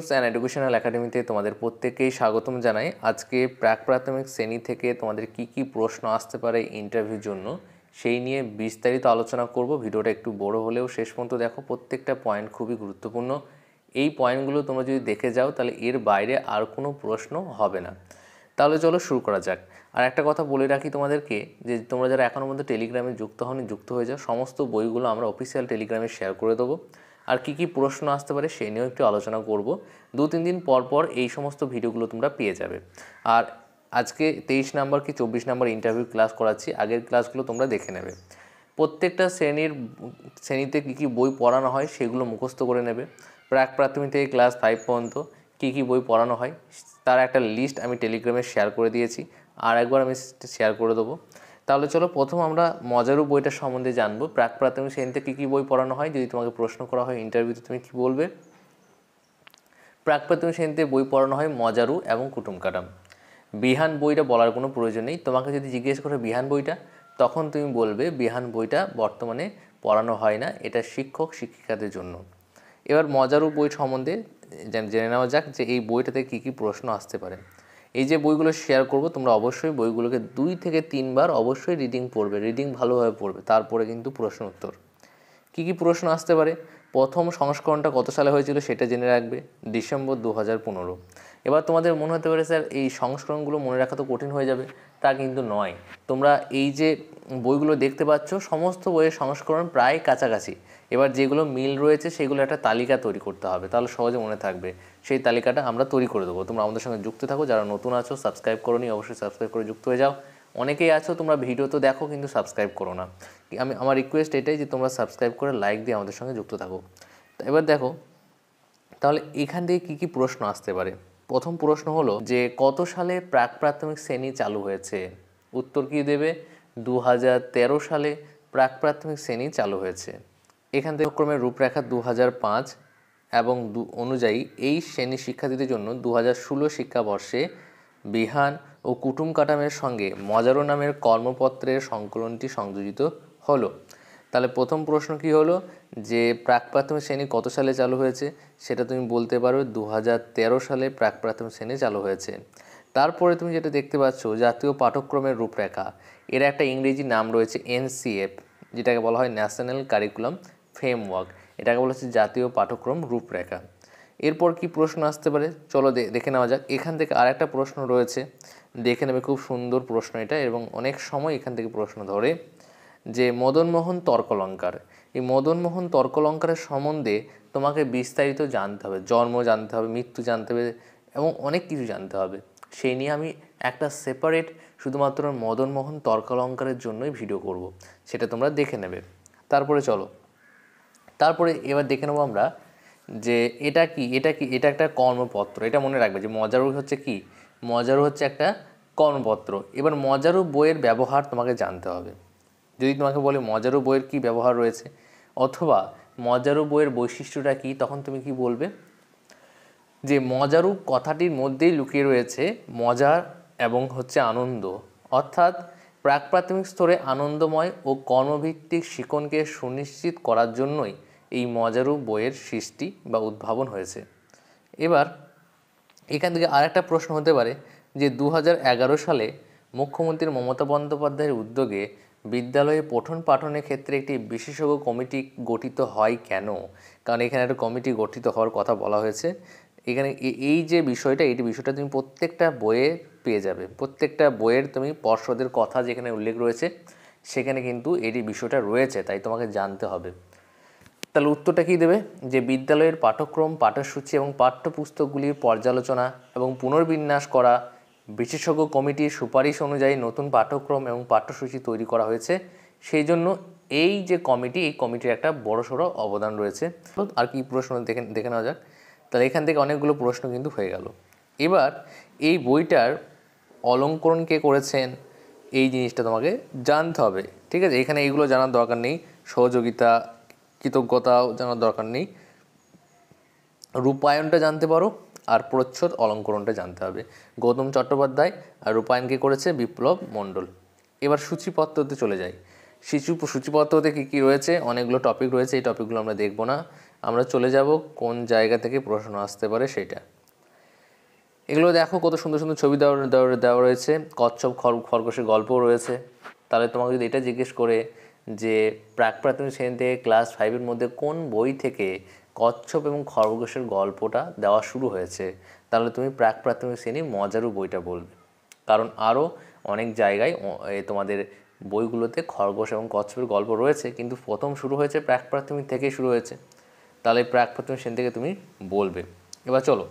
and educational একাডেমিতে তোমাদের প্রত্যেককেই স্বাগতম জানাই আজকে প্রাক প্রাথমিক শ্রেণী থেকে তোমাদের কি কি প্রশ্ন আসতে পারে ইন্টারভিউর জন্য সেই নিয়ে বিস্তারিত আলোচনা করব ভিডিওটা একটু বড় হলেও শেষ পর্যন্ত দেখো প্রত্যেকটা পয়েন্ট খুবই গুরুত্বপূর্ণ এই পয়েন্টগুলো তোমরা যদি দেখে যাও তাহলে এর বাইরে আর কোনো প্রশ্ন হবে না তাহলে চলো শুরু করা যাক আর একটা কথা বলে রাখি তোমাদেরকে যে তোমরা যারা এখনও পর্যন্ত টেলিগ্রামে যুক্ত হন যুক্ত হয়ে যাও সমস্ত বইগুলো আমরা অফিসিয়াল টেলিগ্রামে শেয়ার করে দেবো আর কি কি প্রশ্ন আসতে পারে সেই নিয়েও একটু আলোচনা করব দু তিন দিন পর পর এই সমস্ত ভিডিওগুলো তোমরা পেয়ে যাবে আর আজকে তেইশ নাম্বার কি চব্বিশ নাম্বার ইন্টারভিউ ক্লাস করাচ্ছি আগের ক্লাসগুলো তোমরা দেখে নেবে প্রত্যেকটা শ্রেণীর শ্রেণীতে কী কী বই পড়ানো হয় সেগুলো মুখস্থ করে নেবে প্রাক প্রাথমিক থেকে ক্লাস ফাইভ পর্যন্ত কী কী বই পড়ানো হয় তার একটা লিস্ট আমি টেলিগ্রামে শেয়ার করে দিয়েছি আর একবার আমি শেয়ার করে দেবো তাহলে চলো প্রথম আমরা মজারু বইটা সম্বন্ধে জানবো প্রাক প্রাথমিক শ্রেণীতে কী কী বই পড়ানো হয় যদি তোমাকে প্রশ্ন করা হয় ইন্টারভিউতে তুমি কী বলবে প্রাক প্রাথমিক শ্রেণীতে বই পড়ানো হয় মজারু এবং কুটুম কাটাম বিহান বইটা বলার কোনো প্রয়োজন নেই তোমাকে যদি জিজ্ঞেস করে বিহান বইটা তখন তুমি বলবে বিহান বইটা বর্তমানে পড়ানো হয় না এটা শিক্ষক শিক্ষিকাদের জন্য এবার মজারু বই সম্বন্ধে জেনে নেওয়া যাক যে এই বইটাতে কী কী প্রশ্ন আসতে পারে এই যে বইগুলো শেয়ার করব তোমরা অবশ্যই বইগুলোকে দুই থেকে তিনবার অবশ্যই রিডিং পড়বে রিডিং ভালোভাবে পড়বে তারপরে কিন্তু প্রশ্ন উত্তর কী কী প্রশ্ন আসতে পারে প্রথম সংস্করণটা কত সালে হয়েছিল সেটা জেনে রাখবে ডিসেম্বর দু হাজার পনেরো এবার তোমাদের মনে হতে পারে স্যার এই সংস্করণগুলো মনে রাখা তো কঠিন হয়ে যাবে তা কিন্তু নয় তোমরা এই যে বইগুলো দেখতে পাচ্ছ সমস্ত বইয়ের সংস্করণ প্রায় কাছাকাছি এবার যেগুলো মিল রয়েছে সেগুলো একটা তালিকা তৈরি করতে হবে তাহলে সহজে মনে থাকবে সেই তালিকাটা আমরা তৈরি করে দেবো তোমরা আমাদের সঙ্গে যুক্ত থাকো যারা নতুন আছো সাবস্ক্রাইব করো নি অবশ্যই সাবস্ক্রাইব করে যুক্ত হয়ে যাও অনেকেই আছো তোমরা ভিডিও তো দেখো কিন্তু সাবস্ক্রাইব করো না আমি আমার রিকোয়েস্ট এটাই যে তোমরা সাবস্ক্রাইব করে লাইক দিয়ে আমাদের সঙ্গে যুক্ত থাকো এবার দেখো তাহলে এখান থেকে কী কী প্রশ্ন আসতে পারে প্রথম প্রশ্ন হলো যে কত সালে প্রাক প্রাথমিক শ্রেণী চালু হয়েছে উত্তর কী দেবে দু সালে প্রাক প্রাথমিক শ্রেণী চালু হয়েছে এখান থেকে ক্রমে রূপরেখা দু এবং অনুযায়ী এই শ্রেণী শিক্ষার্থীদের জন্য দু হাজার ষোলো শিক্ষাবর্ষে বিহান ও কুটুম কাটামের সঙ্গে মজারো নামের কর্মপত্রের সংকলনটি সংযোজিত হলো তাহলে প্রথম প্রশ্ন কি হলো যে প্রাক প্রাথমিক শ্রেণী কত সালে চালু হয়েছে সেটা তুমি বলতে পারো দু সালে প্রাক প্রাথমিক শ্রেণী চালু হয়েছে তারপরে তুমি যেটা দেখতে পাচ্ছ জাতীয় পাঠক্রমের রূপরেখা এর একটা ইংরেজি নাম রয়েছে এনসিএফ যেটাকে বলা হয় ন্যাশনাল কারিকুলাম ফ্রেমওয়ার্ক এটাকে বলা হচ্ছে জাতীয় পাঠ্যক্রম রূপরেখা এরপর কি প্রশ্ন আসতে পারে চলো দেখে নেওয়া যাক এখান থেকে আর একটা প্রশ্ন রয়েছে দেখে নেবে খুব সুন্দর প্রশ্ন এটা এবং অনেক সময় এখান থেকে প্রশ্ন ধরে যে মদনমোহন তর্কলঙ্কার এই মদনমোহন তর্কলঙ্কারের সম্বন্ধে তোমাকে বিস্তারিত জানতে হবে জন্ম জানতে হবে মৃত্যু জানতে হবে এবং অনেক কিছু জানতে হবে সেই নিয়ে আমি একটা সেপারেট শুধুমাত্র মদনমোহন তর্কালঙ্কারের জন্যই ভিডিও করব সেটা তোমরা দেখে নেবে তারপরে চলো তারপরে এবার দেখে নেবো আমরা যে এটা কি এটা কি এটা একটা কর্মপত্র এটা মনে রাখবে যে মজারু হচ্ছে কি মজারু হচ্ছে একটা কর্মপত্র এবার মজারু বইয়ের ব্যবহার তোমাকে জানতে হবে যদি তোমাকে বলে মজারু বইয়ের কি ব্যবহার রয়েছে অথবা মজারু বইয়ের বৈশিষ্ট্যটা কি তখন তুমি কি বলবে যে মজারু কথাটির মধ্যেই লুকিয়ে রয়েছে মজার এবং হচ্ছে আনন্দ অর্থাৎ প্রাক প্রাথমিক স্তরে আনন্দময় ও কর্মভিত্তিক শিকনকে সুনিশ্চিত করার জন্যই এই মজারু বইয়ের সৃষ্টি বা উদ্ভাবন হয়েছে এবার এখান থেকে আর একটা প্রশ্ন হতে পারে যে দু সালে মুখ্যমন্ত্রী মমতা বন্দ্যোপাধ্যায়ের উদ্যোগে বিদ্যালয়ে পঠন পাঠনের ক্ষেত্রে একটি বিশেষজ্ঞ কমিটি গঠিত হয় কেন কারণ এখানে একটা কমিটি গঠিত হওয়ার কথা বলা হয়েছে এখানে এই যে বিষয়টা এই বিষয়টা তুমি প্রত্যেকটা বইয়ে পেয়ে যাবে প্রত্যেকটা বইয়ের তুমি পর্ষদের কথা যেখানে উল্লেখ রয়েছে সেখানে কিন্তু এটি বিষয়টা রয়েছে তাই তোমাকে জানতে হবে তাহলে উত্তরটা কী দেবে যে বিদ্যালয়ের পাঠ্যক্রম পাঠ্যসূচি এবং পাঠ্যপুস্তকগুলির পর্যালোচনা এবং পুনর্বিন্যাস করা বিশেষজ্ঞ কমিটির সুপারিশ অনুযায়ী নতুন পাঠ্যক্রম এবং পাঠ্যসূচি তৈরি করা হয়েছে সেই জন্য এই যে কমিটি এই কমিটির একটা বড়সড় অবদান রয়েছে আর কি প্রশ্ন দেখে দেখে নেওয়া যাক তাহলে এখান থেকে অনেকগুলো প্রশ্ন কিন্তু হয়ে গেল এবার এই বইটার অলঙ্করণ কে করেছেন এই জিনিসটা তোমাকে জানতে হবে ঠিক আছে এখানে এইগুলো জানার দরকার নেই সহযোগিতা কৃতজ্ঞতাও জানার দরকার নেই রূপায়ণটা জানতে পারো আর প্রচ্ছদ অলঙ্করণটা জানতে হবে গৌতম চট্টোপাধ্যায় আর কী করেছে বিপ্লব মণ্ডল এবার সূচিপত্রতে চলে যাই শিশু সূচিপত্রতে কী কী রয়েছে অনেকগুলো টপিক রয়েছে এই টপিকগুলো আমরা দেখব না আমরা চলে যাব কোন জায়গা থেকে প্রশ্ন আসতে পারে সেটা এগুলো দেখো কত সুন্দর সুন্দর ছবি দেওয়া দেওয়া রয়েছে কচ্ছপ খর খরগোশের গল্পও রয়েছে তাহলে তোমাকে যদি এটা জিজ্ঞেস করে যে প্রাক প্রাথমিক থেকে ক্লাস ফাইভের মধ্যে কোন বই থেকে কচ্ছপ এবং খরগোশের গল্পটা দেওয়া শুরু হয়েছে তাহলে তুমি প্রাক প্রাথমিক শ্রেণীর মজারু বইটা বলবে কারণ আরও অনেক জায়গায় তোমাদের বইগুলোতে খরগোশ এবং কচ্ছপের গল্প রয়েছে কিন্তু প্রথম শুরু হয়েছে প্রাক প্রাথমিক থেকে শুরু হয়েছে তাহলে প্রাক প্রাথমিক শ্রেণী থেকে তুমি বলবে এবার চলো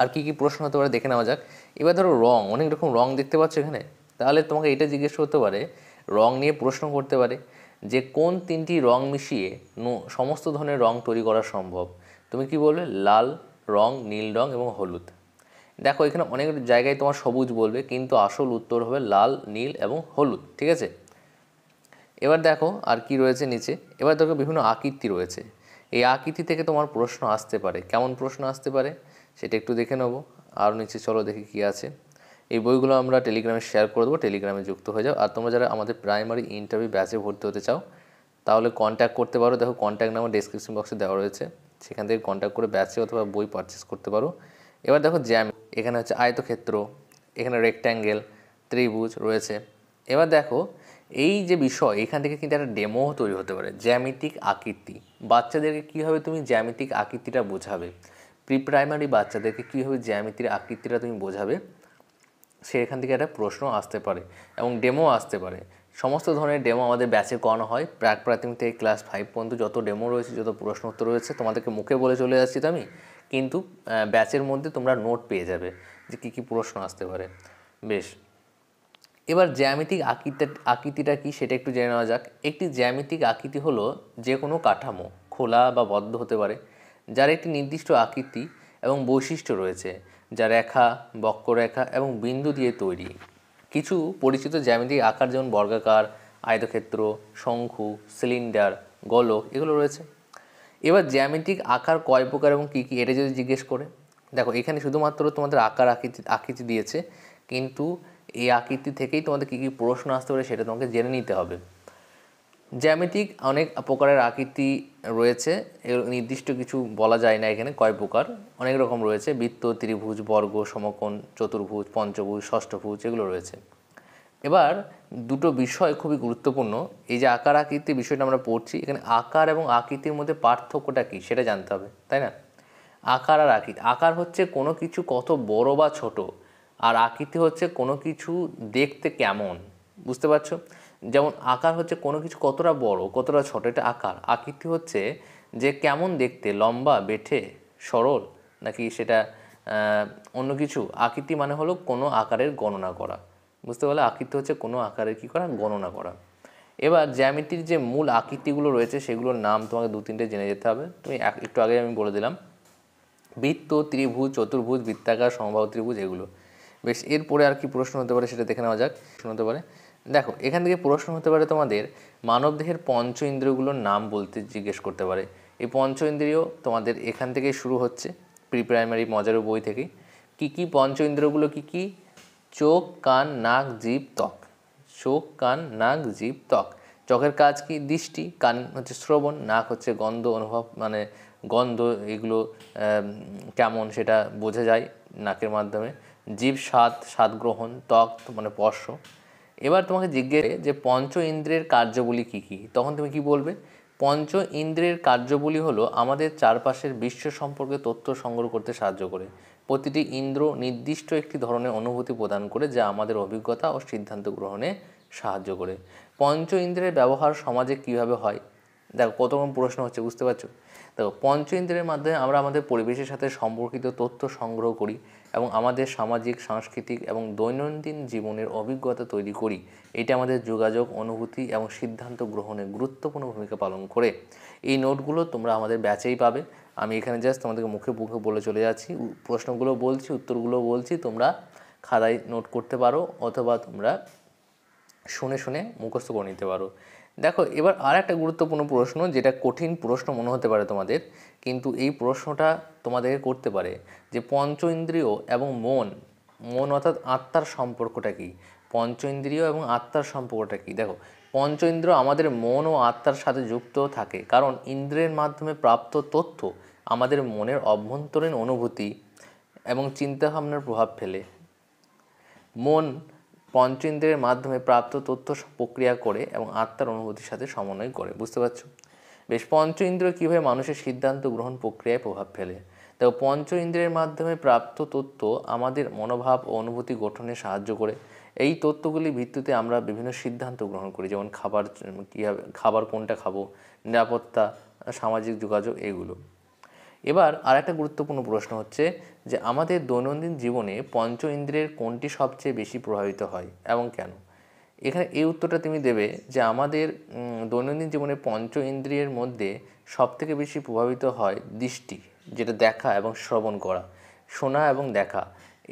আর কি কি প্রশ্ন হতে পারে দেখে নেওয়া যাক এবার ধরো রং অনেক রকম রং দেখতে পাচ্ছ এখানে তাহলে তোমাকে এটা জিজ্ঞেস করতে পারে রং নিয়ে প্রশ্ন করতে পারে যে কোন তিনটি রং মিশিয়ে সমস্ত ধরনের রং তৈরি করা সম্ভব তুমি কি বলবে লাল রং নীল রং এবং হলুদ দেখো এখানে অনেক জায়গায় তোমার সবুজ বলবে কিন্তু আসল উত্তর হবে লাল নীল এবং হলুদ ঠিক আছে এবার দেখো আর কি রয়েছে নিচে এবার দেখো বিভিন্ন আকৃতি রয়েছে এই আকৃতি থেকে তোমার প্রশ্ন আসতে পারে কেমন প্রশ্ন আসতে পারে সেটা একটু দেখে নেবো আর নিচে চলো দেখি কি আছে এই বইগুলো আমরা টেলিগ্রামে শেয়ার করে দেবো টেলিগ্রামে যুক্ত হয়ে যাও আর তোমরা যারা আমাদের প্রাইমারি ইন্টারভিউ ব্যাচে ভর্তি হতে চাও তাহলে কন্ট্যাক্ট করতে পারো দেখো কন্ট্যাক্ট নাম্বার ডিসক্রিপশন বক্সে দেওয়া রয়েছে সেখান থেকে কন্ট্যাক্ট করে ব্যাচে অথবা বই পারচেস করতে পারো এবার দেখো জ্যাম এখানে হচ্ছে আয়তক্ষেত্র এখানে রেক্ট্যাঙ্গেল ত্রিভুজ রয়েছে এবার দেখো এই যে বিষয় এখান থেকে কিন্তু একটা ডেমো তৈরি হতে পারে জ্যামিতিক আকৃতি বাচ্চাদেরকে কীভাবে তুমি জ্যামিতিক আকৃতিটা বোঝাবে প্রি প্রাইমারি বাচ্চাদেরকে কীভাবে জ্যামিতির আকৃতিটা তুমি বোঝাবে সে এখান থেকে একটা প্রশ্ন আসতে পারে এবং ডেমো আসতে পারে সমস্ত ধরনের ডেমো আমাদের ব্যাচে করানো হয় প্রাক প্রাথমিক থেকে ক্লাস ফাইভ পর্যন্ত যত ডেমো রয়েছে যত প্রশ্ন উত্তর রয়েছে তোমাদেরকে মুখে বলে চলে যাচ্ছি তো আমি কিন্তু ব্যাচের মধ্যে তোমরা নোট পেয়ে যাবে যে কী কী প্রশ্ন আসতে পারে বেশ এবার জ্যামিতিক আকৃতির আকৃতিটা কি সেটা একটু জেনে নেওয়া যাক একটি জ্যামিতিক আকৃতি হলো যে কোনো কাঠামো খোলা বা বদ্ধ হতে পারে যার একটি নির্দিষ্ট আকৃতি এবং বৈশিষ্ট্য রয়েছে যা রেখা বক্ররেখা এবং বিন্দু দিয়ে তৈরি কিছু পরিচিত জ্যামিতিক আকার যেমন বর্গাকার আয়তক্ষেত্র শঙ্কু সিলিন্ডার গোলক এগুলো রয়েছে এবার জ্যামিতিক আকার কয় প্রকার এবং কী কী এটা যদি জিজ্ঞেস করে দেখো এখানে শুধুমাত্র তোমাদের আকার আকৃতি আকৃতি দিয়েছে কিন্তু এই আকৃতি থেকেই তোমাদের কী কী প্রশ্ন আসতে পারে সেটা তোমাকে জেনে নিতে হবে জ্যামিতিক অনেক প্রকারের আকৃতি রয়েছে নির্দিষ্ট কিছু বলা যায় না এখানে কয় প্রকার অনেক রকম রয়েছে বৃত্ত ত্রিভুজ বর্গ সমকোণ চতুর্ভুজ পঞ্চভুজ ষষ্ঠভুজ এগুলো রয়েছে এবার দুটো বিষয় খুবই গুরুত্বপূর্ণ এই যে আকার আকৃতি বিষয়টা আমরা পড়ছি এখানে আকার এবং আকৃতির মধ্যে পার্থক্যটা কী সেটা জানতে হবে তাই না আকার আর আকৃতি আকার হচ্ছে কোনো কিছু কত বড় বা ছোট আর আকৃতি হচ্ছে কোনো কিছু দেখতে কেমন বুঝতে পারছো যেমন আকার হচ্ছে কোনো কিছু কতটা বড় কতটা ছোট এটা আকার আকৃতি হচ্ছে যে কেমন দেখতে লম্বা বেঠে সরল নাকি সেটা অন্য কিছু আকৃতি মানে হলো কোনো আকারের গণনা করা বুঝতে পারলে আকৃতি হচ্ছে কোনো আকারের কী করা গণনা করা এবার জ্যামিতির যে মূল আকৃতিগুলো রয়েছে সেগুলোর নাম তোমাকে দু তিনটে জেনে যেতে হবে তুমি একটু আগে আমি বলে দিলাম বৃত্ত ত্রিভুজ চতুর্ভুজ বৃত্তাকার সমবাহ ত্রিভুজ এগুলো বেশ এরপরে আর কি প্রশ্ন হতে পারে সেটা দেখে নেওয়া যাক প্রশ্ন হতে পারে দেখো এখান থেকে প্রশ্ন হতে পারে তোমাদের মানবদেহের পঞ্চ ইন্দ্রিয়গুলোর নাম বলতে জিজ্ঞেস করতে পারে এই পঞ্চ ইন্দ্রিয় তোমাদের এখান থেকেই শুরু হচ্ছে প্রি প্রাইমারি মজারও বই থেকেই কী কী পঞ্চ ইন্দ্রিয়গুলো কী কী চোখ কান নাক জীব ত্বক চোখ কান নাক জীব ত্বক চোখের কাজ কি দৃষ্টি কান হচ্ছে শ্রবণ নাক হচ্ছে গন্ধ অনুভব মানে গন্ধ এগুলো কেমন সেটা বোঝা যায় নাকের মাধ্যমে জীব স্বাদ স্বাদ গ্রহণ ত্বক মানে পর্শ এবার তোমাকে জিজ্ঞেস যে পঞ্চ ইন্দ্রের কার্যবলী কী কী তখন তুমি কি বলবে পঞ্চ ইন্দ্রের কার্যবলী হলো আমাদের চারপাশের বিশ্ব সম্পর্কে তথ্য সংগ্রহ করতে সাহায্য করে প্রতিটি ইন্দ্র নির্দিষ্ট একটি ধরনের অনুভূতি প্রদান করে যা আমাদের অভিজ্ঞতা ও সিদ্ধান্ত গ্রহণে সাহায্য করে পঞ্চ ইন্দ্রের ব্যবহার সমাজে কিভাবে হয় দেখো কত রকম প্রশ্ন হচ্ছে বুঝতে পারছো দেখো পঞ্চ ইন্দ্রের মাধ্যমে আমরা আমাদের পরিবেশের সাথে সম্পর্কিত তথ্য সংগ্রহ করি এবং আমাদের সামাজিক সাংস্কৃতিক এবং দৈনন্দিন জীবনের অভিজ্ঞতা তৈরি করি এটা আমাদের যোগাযোগ অনুভূতি এবং সিদ্ধান্ত গ্রহণে গুরুত্বপূর্ণ ভূমিকা পালন করে এই নোটগুলো তোমরা আমাদের ব্যাচেই পাবে আমি এখানে জাস্ট তোমাদেরকে মুখে মুখে বলে চলে যাচ্ছি প্রশ্নগুলো বলছি উত্তরগুলো বলছি তোমরা খাতায় নোট করতে পারো অথবা তোমরা শুনে শুনে মুখস্থ করে নিতে পারো দেখো এবার আর একটা গুরুত্বপূর্ণ প্রশ্ন যেটা কঠিন প্রশ্ন মনে হতে পারে তোমাদের কিন্তু এই প্রশ্নটা তোমাদেরকে করতে পারে যে পঞ্চ ইন্দ্রিয় এবং মন মন অর্থাৎ আত্মার সম্পর্কটা কী পঞ্চ ইন্দ্রিয় এবং আত্মার সম্পর্কটা কী দেখো পঞ্চ ইন্দ্র আমাদের মন ও আত্মার সাথে যুক্ত থাকে কারণ ইন্দ্রের মাধ্যমে প্রাপ্ত তথ্য আমাদের মনের অভ্যন্তরীণ অনুভূতি এবং চিন্তাভাবনার প্রভাব ফেলে মন পঞ্চেন্দ্রের মাধ্যমে প্রাপ্ত তথ্য প্রক্রিয়া করে এবং আত্মার অনুভূতির সাথে সমন্বয় করে বুঝতে পারছো বেশ পঞ্চ ইন্দ্রিয় কীভাবে মানুষের সিদ্ধান্ত গ্রহণ প্রক্রিয়ায় প্রভাব ফেলে তাও পঞ্চ ইন্দ্রিয়ের মাধ্যমে প্রাপ্ত তথ্য আমাদের মনোভাব ও অনুভূতি গঠনে সাহায্য করে এই তথ্যগুলির ভিত্তিতে আমরা বিভিন্ন সিদ্ধান্ত গ্রহণ করি যেমন খাবার কীভাবে খাবার কোনটা খাবো নিরাপত্তা সামাজিক যোগাযোগ এগুলো এবার আর একটা গুরুত্বপূর্ণ প্রশ্ন হচ্ছে যে আমাদের দৈনন্দিন জীবনে পঞ্চ ইন্দ্রিয়ের কোনটি সবচেয়ে বেশি প্রভাবিত হয় এবং কেন এখানে এই উত্তরটা তুমি দেবে যে আমাদের দৈনন্দিন জীবনে পঞ্চ ইন্দ্রিয়ের মধ্যে সবথেকে বেশি প্রভাবিত হয় দৃষ্টি যেটা দেখা এবং শ্রবণ করা শোনা এবং দেখা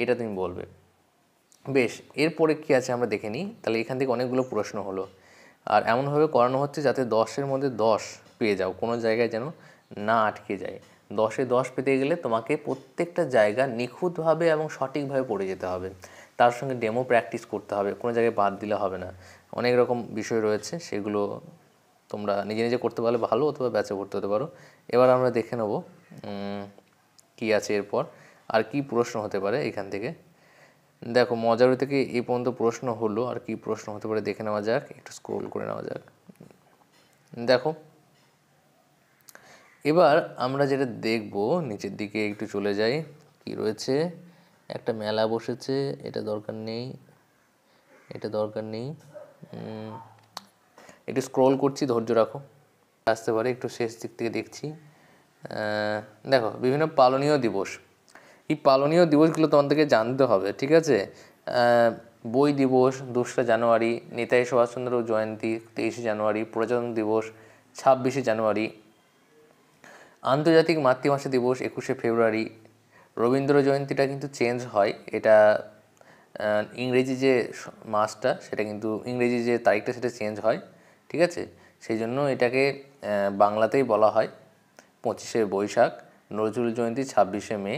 এটা তুমি বলবে বেশ এরপরে কী আছে আমরা দেখে নিই তাহলে এখান থেকে অনেকগুলো প্রশ্ন হলো আর এমনভাবে করানো হচ্ছে যাতে দশের মধ্যে দশ পেয়ে যাও কোনো জায়গায় যেন না আটকে যায় দশে দশ পেতে গেলে তোমাকে প্রত্যেকটা জায়গা নিখুঁতভাবে এবং সঠিকভাবে পড়ে যেতে হবে তার সঙ্গে ডেমো প্র্যাকটিস করতে হবে কোনো জায়গায় বাদ দিলে হবে না অনেক রকম বিষয় রয়েছে সেগুলো তোমরা নিজে নিজে করতে পারলে ভালো অথবা ব্যাচে করতে হতে পারো এবার আমরা দেখে নেব কি আছে এরপর আর কি প্রশ্ন হতে পারে এখান থেকে দেখো মজারু থেকে এই পর্যন্ত প্রশ্ন হলো আর কি প্রশ্ন হতে পারে দেখে নেওয়া যাক একটু স্ক্রোল করে নেওয়া যাক দেখো এবার আমরা যেটা দেখব নিচের দিকে একটু চলে যাই কি রয়েছে একটা মেলা বসেছে এটা দরকার নেই এটা দরকার নেই একটু স্ক্রল করছি ধৈর্য রাখো আসতে পারে একটু শেষ দিক থেকে দেখছি দেখো বিভিন্ন পালনীয় দিবস এই পালনীয় দিবসগুলো তোমাদেরকে জানতে হবে ঠিক আছে বই দিবস দোসরা জানুয়ারি নেতাজি সুভাষচন্দ্র জয়ন্তী তেইশে জানুয়ারি প্রজাতন্ত্র দিবস ছাব্বিশে জানুয়ারি আন্তর্জাতিক মাতৃভাষা দিবস একুশে ফেব্রুয়ারি রবীন্দ্র জয়ন্তীটা কিন্তু চেঞ্জ হয় এটা ইংরেজি যে মাসটা সেটা কিন্তু ইংরেজি যে তারিখটা সেটা চেঞ্জ হয় ঠিক আছে সেই জন্য এটাকে বাংলাতেই বলা হয় পঁচিশে বৈশাখ নজরুল জয়ন্তী ছাব্বিশে মে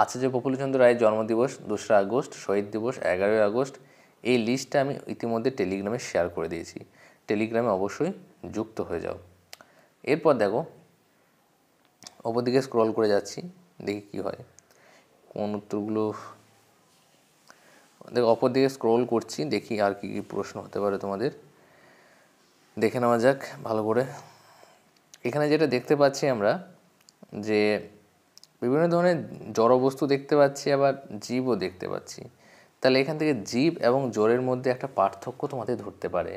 আচার্য প্রফুল্লচন্দ্র রায়ের জন্মদিবস দোসরা আগস্ট শহীদ দিবস এগারোই আগস্ট এই লিস্টটা আমি ইতিমধ্যে টেলিগ্রামে শেয়ার করে দিয়েছি টেলিগ্রামে অবশ্যই যুক্ত হয়ে যাও এরপর দেখো অপরদিকে স্ক্রল করে যাচ্ছি দেখি কি হয় কোন উত্তরগুলো দেখো অপরদিকে স্ক্রল করছি দেখি আর কি কী প্রশ্ন হতে পারে তোমাদের দেখে নেওয়া যাক ভালো করে এখানে যেটা দেখতে পাচ্ছি আমরা যে বিভিন্ন ধরনের জড়বস্তু দেখতে পাচ্ছি আবার জীবও দেখতে পাচ্ছি তাহলে এখান থেকে জীব এবং জোরের মধ্যে একটা পার্থক্য তোমাদের ধরতে পারে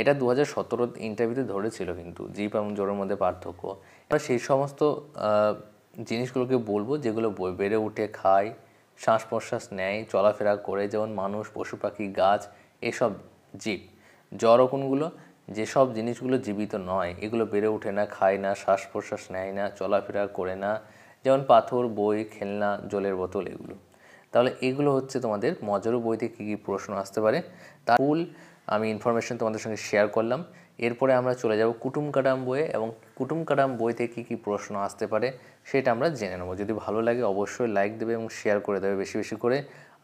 এটা দু হাজার সতেরো ইন্টারভিউতে ধরেছিল কিন্তু জীব এবং জোরের মধ্যে পার্থক্য আমরা সেই সমস্ত জিনিসগুলোকে বলবো যেগুলো বেড়ে উঠে খায় শ্বাস প্রশ্বাস নেয় চলাফেরা করে যেমন মানুষ পশু পাখি গাছ এসব জীব জ্বর কোনগুলো যেসব জিনিসগুলো জীবিত নয় এগুলো বেড়ে ওঠে না খায় না শ্বাস প্রশ্বাস নেয় না চলাফেরা করে না যেমন পাথর বই খেলনা জলের বোতল এগুলো তাহলে এগুলো হচ্ছে তোমাদের বই বইতে কী কী প্রশ্ন আসতে পারে তার ফুল আমি ইনফরমেশন তোমাদের সঙ্গে শেয়ার করলাম এরপরে আমরা চলে যাব কুটুম কাটাম বইয়ে এবং কুটুম কাটাম বইতে কী কী প্রশ্ন আসতে পারে সেটা আমরা জেনে নেব যদি ভালো লাগে অবশ্যই লাইক দেবে এবং শেয়ার করে দেবে বেশি বেশি করে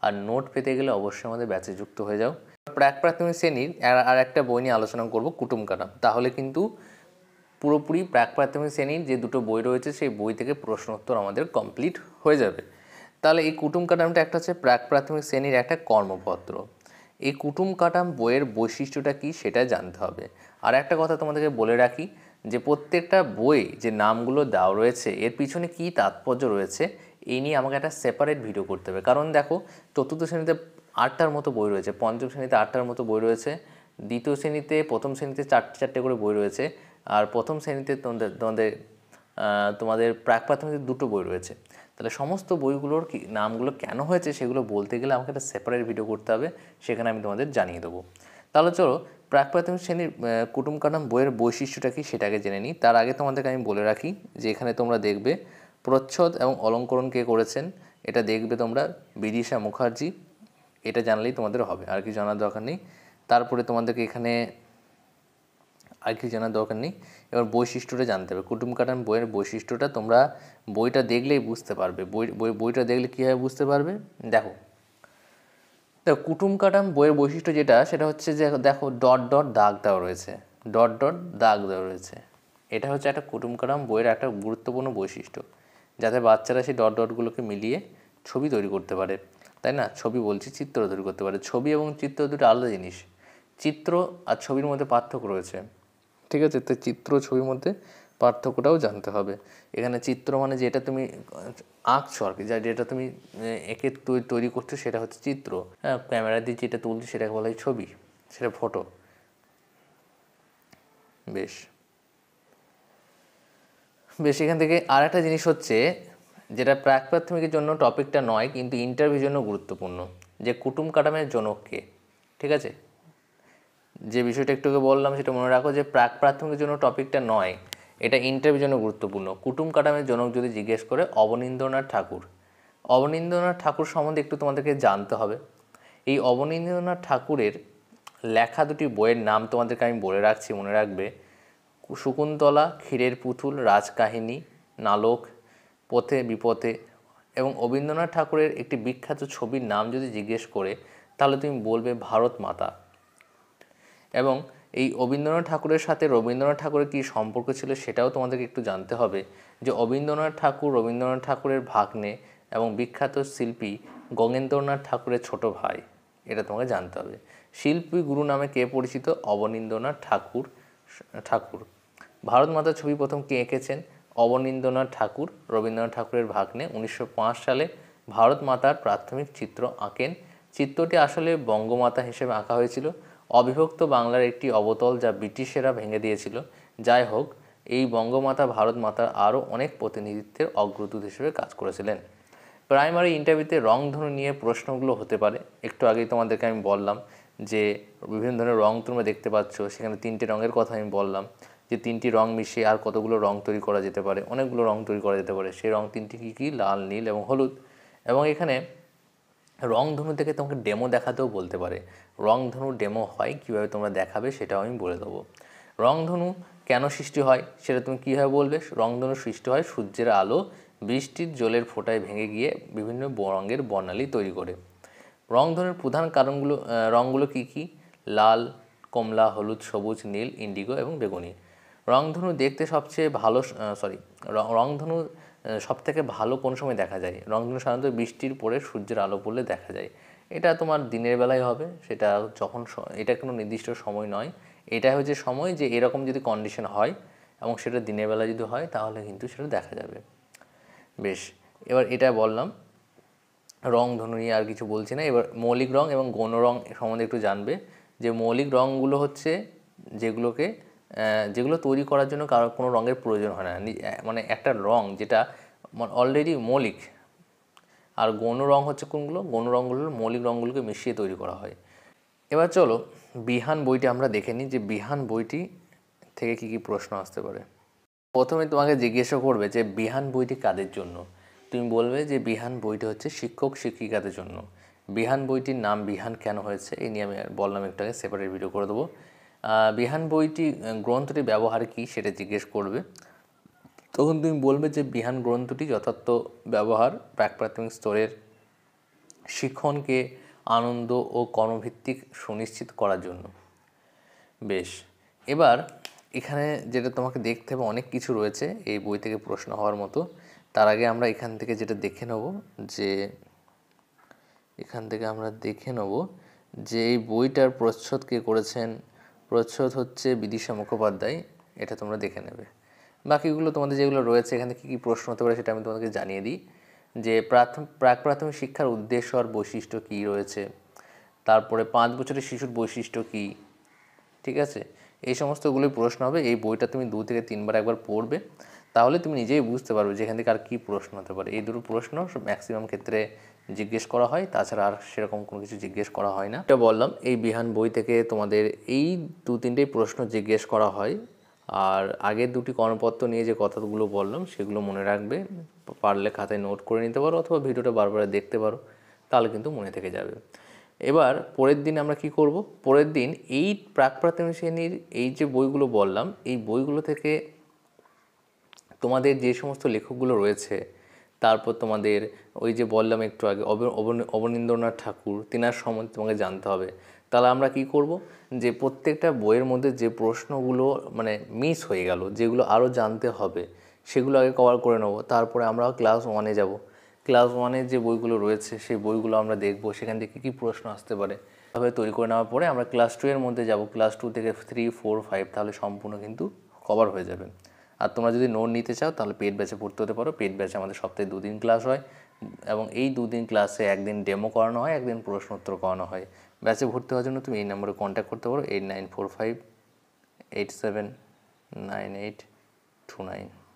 আর নোট পেতে গেলে অবশ্যই আমাদের ব্যাচে যুক্ত হয়ে যাও প্রাক প্রাথমিক শ্রেণীর আর একটা বই নিয়ে আলোচনা করব কুটুম কাটাম তাহলে কিন্তু পুরোপুরি প্রাক প্রাথমিক শ্রেণীর যে দুটো বই রয়েছে সেই বই থেকে প্রশ্ন উত্তর আমাদের কমপ্লিট হয়ে যাবে তাহলে এই কুটুম কাটামটা একটা হচ্ছে প্রাক প্রাথমিক শ্রেণীর একটা কর্মপত্র এই কুটুম কাটাম বইয়ের বৈশিষ্ট্যটা কি সেটা জানতে হবে আর একটা কথা তোমাদেরকে বলে রাখি যে প্রত্যেকটা বই যে নামগুলো দেওয়া রয়েছে এর পিছনে কি তাৎপর্য রয়েছে এই নিয়ে আমাকে একটা সেপারেট ভিডিও করতে হবে কারণ দেখো চতুর্থ শ্রেণীতে আটটার মতো বই রয়েছে পঞ্চম শ্রেণীতে আটটার মতো বই রয়েছে দ্বিতীয় শ্রেণীতে প্রথম শ্রেণীতে চারটে চারটে করে বই রয়েছে আর প্রথম শ্রেণীতে তোমাদের তোমাদের তোমাদের প্রাক প্রাথমিক দুটো বই রয়েছে তাহলে সমস্ত বইগুলোর কি নামগুলো কেন হয়েছে সেগুলো বলতে গেলে আমাকে একটা সেপারেট ভিডিও করতে হবে সেখানে আমি তোমাদের জানিয়ে দেবো তাহলে চলো প্রাক প্রাথমিক শ্রেণীর কুটুম কাটাম বইয়ের বৈশিষ্ট্যটা কি সেটাকে জেনে নিই তার আগে তোমাদেরকে আমি বলে রাখি যে এখানে তোমরা দেখবে প্রচ্ছদ এবং অলঙ্করণ কে করেছেন এটা দেখবে তোমরা বিদিশা মুখার্জি এটা জানলেই তোমাদের হবে আর কি জানার দরকার নেই তারপরে তোমাদেরকে এখানে আর কি জানার দরকার নেই এবার বৈশিষ্ট্যটা জানতে হবে কুটুম কাটান বইয়ের বৈশিষ্ট্যটা তোমরা বইটা দেখলেই বুঝতে পারবে বই বইটা দেখলে কীভাবে বুঝতে পারবে দেখো তো কুটুম কাটাম বইয়ের বৈশিষ্ট্য যেটা সেটা হচ্ছে যে দেখো ডট ডট দাগ দেওয়া রয়েছে ডট ডট দাগ দেওয়া রয়েছে এটা হচ্ছে একটা কুটুম কাটাম বইয়ের একটা গুরুত্বপূর্ণ বৈশিষ্ট্য যাতে বাচ্চারা সেই ডট ডটগুলোকে মিলিয়ে ছবি তৈরি করতে পারে তাই না ছবি বলছি চিত্র তৈরি করতে পারে ছবি এবং চিত্র দুটো আলাদা জিনিস চিত্র আর ছবির মধ্যে পার্থক্য রয়েছে ঠিক আছে তো চিত্র ছবির মধ্যে পার্থক্যটাও জানতে হবে এখানে চিত্র মানে যেটা তুমি আঁকছো আর কি যা যেটা তুমি একে তৈরি করছো সেটা হচ্ছে চিত্র হ্যাঁ ক্যামেরা দিয়ে যেটা তুলছো সেটাকে বলা হয় ছবি সেটা ফটো বেশ বেশ এখান থেকে আর একটা জিনিস হচ্ছে যেটা প্রাক প্রাথমিকের জন্য টপিকটা নয় কিন্তু ইন্টারভিউর জন্য গুরুত্বপূর্ণ যে কুটুম কাটামের জনককে ঠিক আছে যে বিষয়টা একটুকে বললাম সেটা মনে রাখো যে প্রাক প্রাথমিকের জন্য টপিকটা নয় এটা ইন্টারভিউর জন্য গুরুত্বপূর্ণ কুটুম কাটামের জনক যদি জিজ্ঞেস করে অবনীন্দ্রনাথ ঠাকুর অবনীন্দ্রনাথ ঠাকুর সম্বন্ধে একটু তোমাদেরকে জানতে হবে এই অবনীন্দ্রনাথ ঠাকুরের লেখা দুটি বইয়ের নাম তোমাদেরকে আমি বলে রাখছি মনে রাখবে শকুন্তলা ক্ষীরের পুতুল রাজকাহিনী নালক পথে বিপথে এবং রবীন্দ্রনাথ ঠাকুরের একটি বিখ্যাত ছবির নাম যদি জিজ্ঞেস করে তাহলে তুমি বলবে ভারত মাতা এবং এই অবীন্দ্রনাথ ঠাকুরের সাথে রবীন্দ্রনাথ ঠাকুরের কী সম্পর্ক ছিল সেটাও তোমাদেরকে একটু জানতে হবে যে অবীন্দ্রনাথ ঠাকুর রবীন্দ্রনাথ ঠাকুরের ভাগ্নে এবং বিখ্যাত শিল্পী গগেন্দ্রনাথ ঠাকুরের ছোট ভাই এটা তোমাকে জানতে হবে শিল্পী গুরু নামে কে পরিচিত অবনীন্দ্রনাথ ঠাকুর ঠাকুর ভারত মাতা ছবি প্রথম কে এঁকেছেন অবনীন্দ্রনাথ ঠাকুর রবীন্দ্রনাথ ঠাকুরের ভাগ্নে উনিশশো সালে ভারত মাতার প্রাথমিক চিত্র আঁকেন চিত্রটি আসলে বঙ্গমাতা হিসেবে আঁকা হয়েছিল অবিভক্ত বাংলার একটি অবতল যা ব্রিটিশেরা ভেঙে দিয়েছিল যাই হোক এই বঙ্গমাতা ভারত মাতার আরও অনেক প্রতিনিধিত্বের অগ্রদূত হিসেবে কাজ করেছিলেন প্রাইমারি ইন্টারভিউতে ধনু নিয়ে প্রশ্নগুলো হতে পারে একটু আগেই তোমাদেরকে আমি বললাম যে বিভিন্ন ধরনের রং তোমরা দেখতে পাচ্ছ সেখানে তিনটি রঙের কথা আমি বললাম যে তিনটি রং মিশিয়ে আর কতগুলো রং তৈরি করা যেতে পারে অনেকগুলো রং তৈরি করা যেতে পারে সেই রং তিনটি কী কী লাল নীল এবং হলুদ এবং এখানে রংধনু থেকে তোমাকে ডেমো দেখাতেও বলতে পারে রংধনু ডেমো হয় কিভাবে তোমরা দেখাবে সেটাও আমি বলে দেবো রংধনু কেন সৃষ্টি হয় সেটা তুমি কীভাবে বলবে রংধনু সৃষ্টি হয় সূর্যের আলো বৃষ্টির জলের ফোঁটায় ভেঙে গিয়ে বিভিন্ন রঙের বর্ণালী তৈরি করে রংধনুর প্রধান কারণগুলো রঙগুলো কী কী লাল কমলা হলুদ সবুজ নীল ইন্ডিগো এবং বেগুনি রংধনু দেখতে সবচেয়ে ভালো সরি রংধনু সব থেকে ভালো কোন সময় দেখা যায় রংধনু সাধারণত বৃষ্টির পরে সূর্যের আলো পড়লে দেখা যায় এটা তোমার দিনের বেলায় হবে সেটা যখন এটা কোনো নির্দিষ্ট সময় নয় এটা হচ্ছে সময় যে এরকম যদি কন্ডিশন হয় এবং সেটা দিনের বেলা যদি হয় তাহলে কিন্তু সেটা দেখা যাবে বেশ এবার এটা বললাম রং ধনু নিয়ে আর কিছু বলছি না এবার মৌলিক রং এবং গৌণ রং সম্বন্ধে একটু জানবে যে মৌলিক রঙগুলো হচ্ছে যেগুলোকে যেগুলো তৈরি করার জন্য কারো কোনো রঙের প্রয়োজন হয় না মানে একটা রং যেটা অলরেডি মানে মৌলিক আর গৌণ রং হচ্ছে কোনগুলো গৌণ রঙগুলো মৌলিক রঙগুলোকে মিশিয়ে তৈরি করা হয় এবার চলো বিহান বইটি আমরা দেখে নিই যে বিহান বইটি থেকে কি কি প্রশ্ন আসতে পারে প্রথমে তোমাকে জিজ্ঞাসা করবে যে বিহান বইটি কাদের জন্য তুমি বলবে যে বিহান বইটি হচ্ছে শিক্ষক শিক্ষিকাদের জন্য বিহান বইটির নাম বিহান কেন হয়েছে এই নিয়ে আমি বললাম একটু আগে সেপারেট ভিডিও করে দেবো বিহান বইটি গ্রন্থটি ব্যবহার কী সেটা জিজ্ঞেস করবে তখন তুমি বলবে যে বিহান গ্রন্থটি যথার্থ ব্যবহার প্রাক প্রাথমিক স্তরের শিক্ষণকে আনন্দ ও কর্মভিত্তিক সুনিশ্চিত করার জন্য বেশ এবার এখানে যেটা তোমাকে দেখতে হবে অনেক কিছু রয়েছে এই বই থেকে প্রশ্ন হওয়ার মতো তার আগে আমরা এখান থেকে যেটা দেখে নেব যে এখান থেকে আমরা দেখে নেব যে এই বইটার প্রচ্ছদ কে করেছেন প্রচ্ছদ হচ্ছে বিদিশা মুখোপাধ্যায় এটা তোমরা দেখে নেবে বাকিগুলো তোমাদের যেগুলো রয়েছে এখানে কী কী প্রশ্ন হতে পারে সেটা আমি তোমাদেরকে জানিয়ে দিই যে প্রাক প্রাথমিক শিক্ষার উদ্দেশ্য আর বৈশিষ্ট্য কী রয়েছে তারপরে পাঁচ বছরের শিশুর বৈশিষ্ট্য কী ঠিক আছে এই সমস্তগুলোই প্রশ্ন হবে এই বইটা তুমি দু থেকে তিনবার একবার পড়বে তাহলে তুমি নিজেই বুঝতে পারবে যেখান থেকে আর কী প্রশ্ন হতে পারে এই দুটো প্রশ্ন ম্যাক্সিমাম ক্ষেত্রে জিজ্ঞেস করা হয় তাছাড়া আর সেরকম কোনো কিছু জিজ্ঞেস করা হয় না এটা বললাম এই বিহান বই থেকে তোমাদের এই দু তিনটেই প্রশ্ন জিজ্ঞেস করা হয় আর আগের দুটি কর্মপত্র নিয়ে যে কথাগুলো বললাম সেগুলো মনে রাখবে পারলে খাতায় নোট করে নিতে পারো অথবা ভিডিওটা বারবার দেখতে পারো তাহলে কিন্তু মনে থেকে যাবে এবার পরের দিন আমরা কি করব পরের দিন এই প্রাক প্রাথমিক শ্রেণীর এই যে বইগুলো বললাম এই বইগুলো থেকে তোমাদের যে সমস্ত লেখকগুলো রয়েছে তারপর তোমাদের ওই যে বললাম একটু আগে অবনীন্দ্রনাথ ঠাকুর তেনার সম্বন্ধে তোমাকে জানতে হবে তাহলে আমরা কি করব যে প্রত্যেকটা বইয়ের মধ্যে যে প্রশ্নগুলো মানে মিস হয়ে গেল যেগুলো আরও জানতে হবে সেগুলো আগে কভার করে নেব তারপরে আমরা ক্লাস ওয়ানে যাব ক্লাস ওয়ানে যে বইগুলো রয়েছে সেই বইগুলো আমরা দেখব সেখান থেকে কী কী প্রশ্ন আসতে পারে তবে তৈরি করে নেওয়ার পরে আমরা ক্লাস টু এর মধ্যে যাব ক্লাস টু থেকে থ্রি ফোর ফাইভ তাহলে সম্পূর্ণ কিন্তু কভার হয়ে যাবে আর তোমরা যদি নোট নিতে চাও তাহলে পেট ব্যাচে পড়তে হতে পারো পেট ব্যাচে আমাদের সপ্তাহে দুদিন ক্লাস হয় এবং এই দুদিন ক্লাসে একদিন ডেমো করানো হয় একদিন উত্তর করানো হয় ব্যাচে ভর্তি হওয়ার জন্য তুমি এই নম্বরে কন্ট্যাক্ট করতে পারো eight nine four five eight seven nine eight two nine